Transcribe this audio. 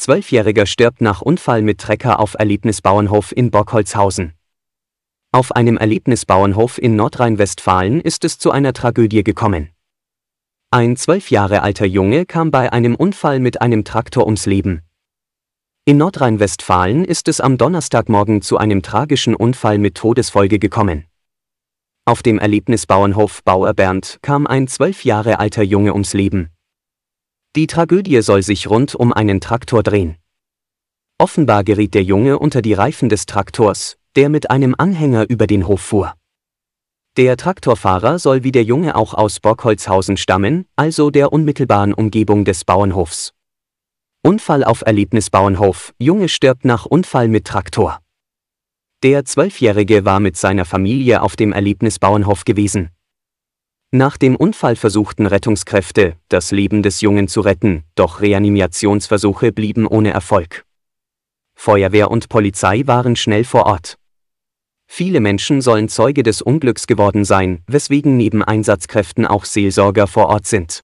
Zwölfjähriger stirbt nach Unfall mit Trecker auf Erlebnisbauernhof in Bockholzhausen. Auf einem Erlebnisbauernhof in Nordrhein-Westfalen ist es zu einer Tragödie gekommen. Ein zwölf Jahre alter Junge kam bei einem Unfall mit einem Traktor ums Leben. In Nordrhein-Westfalen ist es am Donnerstagmorgen zu einem tragischen Unfall mit Todesfolge gekommen. Auf dem Erlebnisbauernhof Bauer Bernd kam ein zwölf Jahre alter Junge ums Leben. Die Tragödie soll sich rund um einen Traktor drehen. Offenbar geriet der Junge unter die Reifen des Traktors, der mit einem Anhänger über den Hof fuhr. Der Traktorfahrer soll wie der Junge auch aus Bockholzhausen stammen, also der unmittelbaren Umgebung des Bauernhofs. Unfall auf Erlebnisbauernhof, Junge stirbt nach Unfall mit Traktor. Der Zwölfjährige war mit seiner Familie auf dem Erlebnisbauernhof gewesen, nach dem Unfall versuchten Rettungskräfte, das Leben des Jungen zu retten, doch Reanimationsversuche blieben ohne Erfolg. Feuerwehr und Polizei waren schnell vor Ort. Viele Menschen sollen Zeuge des Unglücks geworden sein, weswegen neben Einsatzkräften auch Seelsorger vor Ort sind.